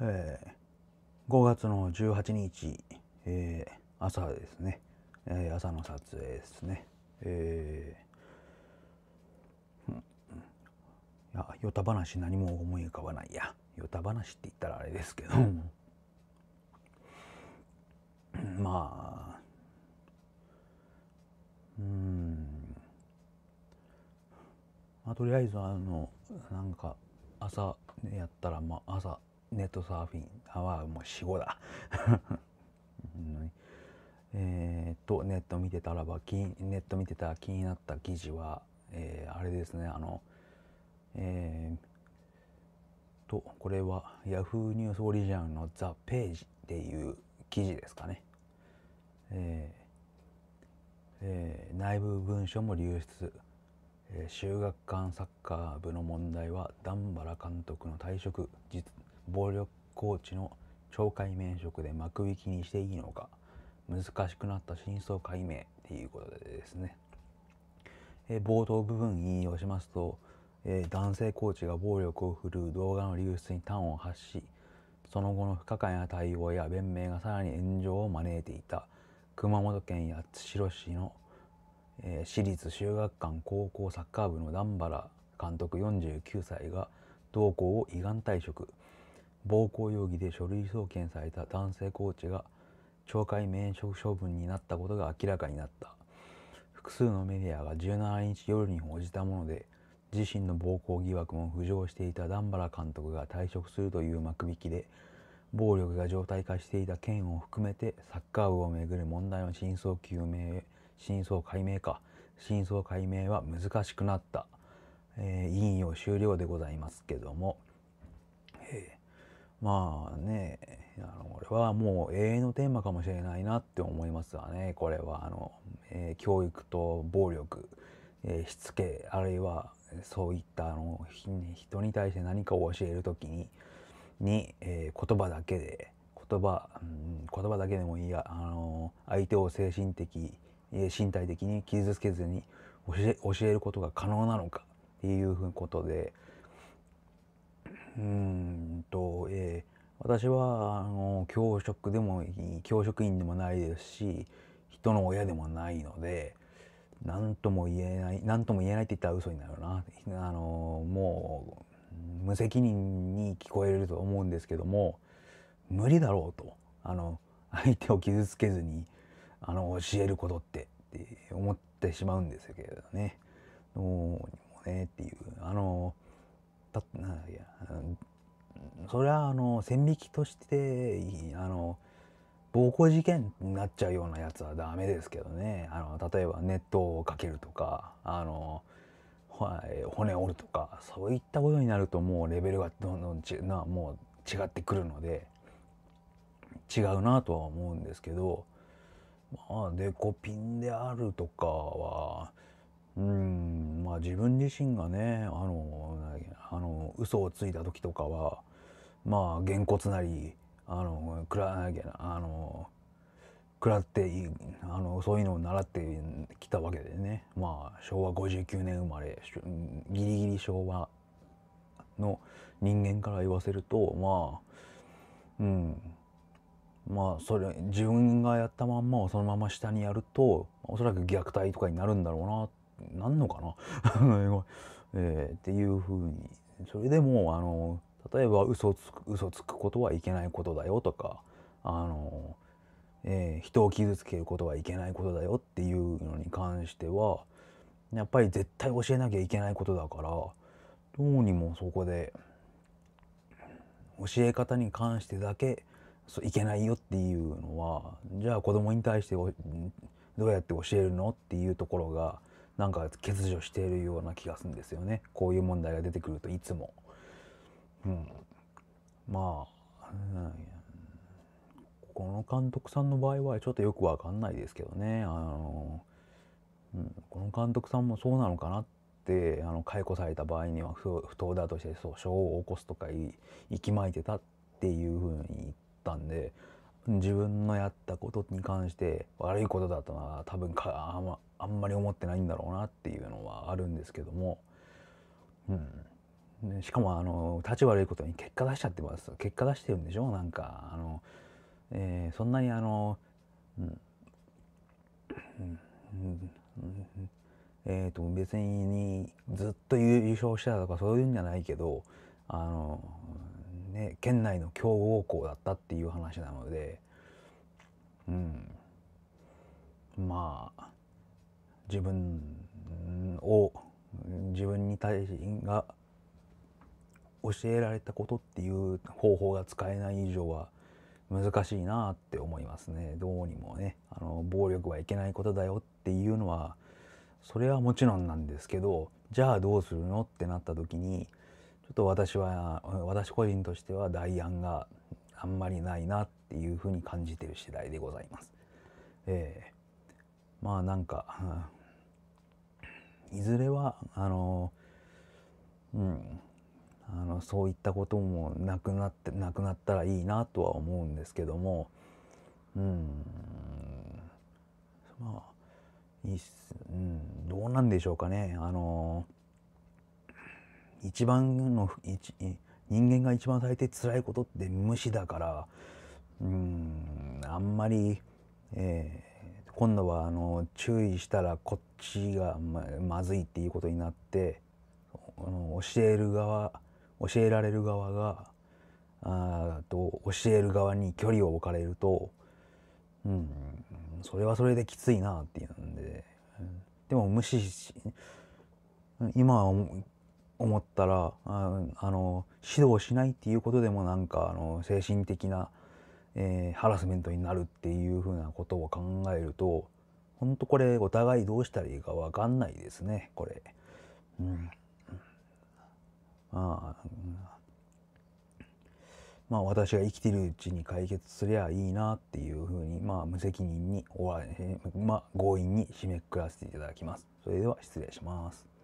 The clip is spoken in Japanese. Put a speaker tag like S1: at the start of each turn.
S1: えー、5月の18日、えー、朝ですね、えー、朝の撮影ですね、えー、うん、いやヨタ話何も思い浮かばないやヨタ話って言ったらあれですけどまあうんまあとりあえずあのなんか朝やったらまあ朝ネットサーフィンあはもう死後だ えっとネット見てたらばネット見てたら気になった記事は、えー、あれですねあのえー、とこれは Yahoo ニュースオリジナルの「ザ・ページ」っていう記事ですかね、えーえー、内部文書も流出、えー、修学館サッカー部の問題は段原監督の退職実暴力コーチの懲戒免職で幕引きにしていいのか難しくなった真相解明っていうことでですね、えー、冒頭部分引用しますと、えー、男性コーチが暴力を振るう動画の流出に端を発しその後の不可解な対応や弁明がさらに炎上を招いていた熊本県八代市の、えー、私立修学館高校サッカー部の段原監督49歳が同校を依願退職暴行容疑で書類送検された男性コーチが懲戒免職処分になったことが明らかになった複数のメディアが17日夜に報じたもので自身の暴行疑惑も浮上していた段原監督が退職するという幕引きで暴力が常態化していた件を含めてサッカー部をめぐる問題の真相究明真相解明か真相解明は難しくなった、えー、委員を終了でございますけどもまあねあの俺はもう永遠のテーマかもしれないなって思いますわねこれはあの、えー、教育と暴力、えー、しつけあるいはそういったあの人に対して何かを教える時にに、えー、言葉だけで言葉、うん、言葉だけでもいいやあの相手を精神的身体的に傷つけずに教え教えることが可能なのかっていうことでうんと、え私はあの教職でも教職員でもないですし人の親でもないので何とも言えない何とも言えないって言ったら嘘になるなあのもう無責任に聞こえると思うんですけども無理だろうとあの相手を傷つけずにあの教えることってって思ってしまうんですけどね。どうにもねっていうあのたなんだそれはあの線引きとしてあの暴行事件になっちゃうようなやつはダメですけどねあの例えば熱湯をかけるとかあの、はい、骨折るとかそういったことになるともうレベルがどんどんちなもう違ってくるので違うなとは思うんですけどまあデコピンであるとかはうんまあ自分自身がねあのあの嘘をついた時とかはまあげんこつなりあのくらあの食らってあのそういうのを習ってきたわけでねまあ昭和59年生まれギリギリ昭和の人間から言わせるとまあうんまあそれ自分がやったまんまをそのまま下にやるとおそらく虐待とかになるんだろうななんのかな、えー、っていうふうにそれでもあの例えば嘘つく嘘つくことはいけないことだよとかあの、えー、人を傷つけることはいけないことだよっていうのに関してはやっぱり絶対教えなきゃいけないことだからどうにもそこで教え方に関してだけそういけないよっていうのはじゃあ子供に対してどうやって教えるのっていうところがなんか欠如しているような気がするんですよねこういう問題が出てくるといつも。うん、まあ、うん、この監督さんの場合はちょっとよくわかんないですけどねあの、うん、この監督さんもそうなのかなってあの解雇された場合には不当だとして訴訟を起こすとか息巻いてたっていうふうに言ったんで自分のやったことに関して悪いことだとは多分かあんまり思ってないんだろうなっていうのはあるんですけども。うんね、しかもあの立ち悪いことに結果出しちゃってます結果出してるんでしょなんかあの、えー、そんなにあの、うん、えーと、別にずっと優勝してたとかそういうんじゃないけどあの、ね、県内の強豪校だったっていう話なので、うん、まあ自分を自分に対しが教えられたことっていう方法が使えない以上は難しいなって思いますねどうにもねあの暴力はいけないことだよっていうのはそれはもちろんなんですけどじゃあどうするのってなった時にちょっと私は私個人としては代案があんまりないなっていうふうに感じてる次第でございます。えー、まあなんか、うん、いずれはあのうんあのそういったこともなくなってなくなったらいいなとは思うんですけどもうんまあいいっす、うん、どうなんでしょうかねあの一番の一人間が一番大抵辛いことって無視だからうんあんまり、えー、今度はあの注意したらこっちがままずいっていうことになって教える側教えられる側があと教える側に距離を置かれると、うん、それはそれできついなっていうんで、うん、でも無視し今思ったらああの指導しないっていうことでもなんかあの精神的な、えー、ハラスメントになるっていうふうなことを考えると本当これお互いどうしたらいいか分かんないですねこれ。うんあまあ私が生きてるうちに解決すりゃいいなっていうふうにまあ無責任に終わ、まあ、強引に締めくくらせていただきます。それでは失礼します。